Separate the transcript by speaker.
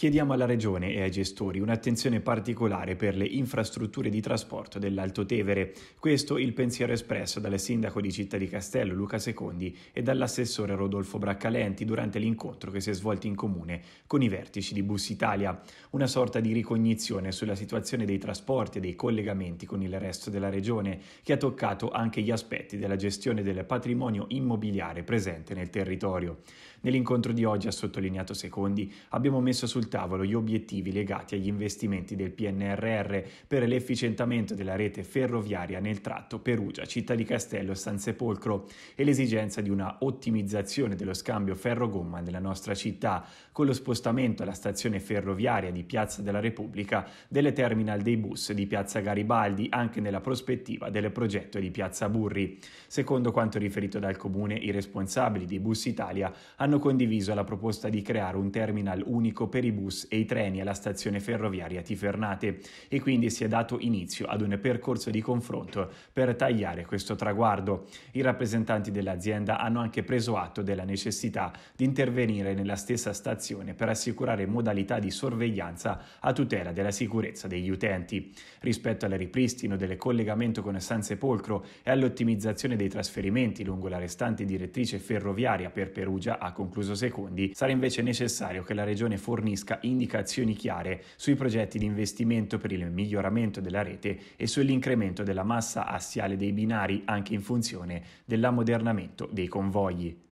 Speaker 1: Chiediamo alla Regione e ai gestori un'attenzione particolare per le infrastrutture di trasporto dell'Alto Tevere. Questo il pensiero espresso dal sindaco di Città di Castello Luca Secondi e dall'assessore Rodolfo Braccalenti durante l'incontro che si è svolto in comune con i vertici di Bus Italia. Una sorta di ricognizione sulla situazione dei trasporti e dei collegamenti con il resto della Regione, che ha toccato anche gli aspetti della gestione del patrimonio immobiliare presente nel territorio. Nell'incontro di oggi, ha sottolineato Secondi, abbiamo messo sul tavolo gli obiettivi legati agli investimenti del PNRR per l'efficientamento della rete ferroviaria nel tratto Perugia-Città di Castello San Sepolcro e l'esigenza di una ottimizzazione dello scambio ferro-gomma nella nostra città, con lo spostamento alla stazione ferroviaria di Piazza della Repubblica delle terminal dei bus di Piazza Garibaldi anche nella prospettiva del progetto di Piazza Burri. Secondo quanto riferito dal comune, i responsabili di Bus Italia hanno condiviso la proposta di creare un terminal unico per i bus bus e i treni alla stazione ferroviaria Tifernate e quindi si è dato inizio ad un percorso di confronto per tagliare questo traguardo. I rappresentanti dell'azienda hanno anche preso atto della necessità di intervenire nella stessa stazione per assicurare modalità di sorveglianza a tutela della sicurezza degli utenti. Rispetto al ripristino del collegamento con San Sepolcro e all'ottimizzazione dei trasferimenti lungo la restante direttrice ferroviaria per Perugia, ha concluso Secondi, sarà invece necessario che la Regione fornisca fornisca indicazioni chiare sui progetti di investimento per il miglioramento della rete e sull'incremento della massa assiale dei binari anche in funzione dell'ammodernamento dei convogli.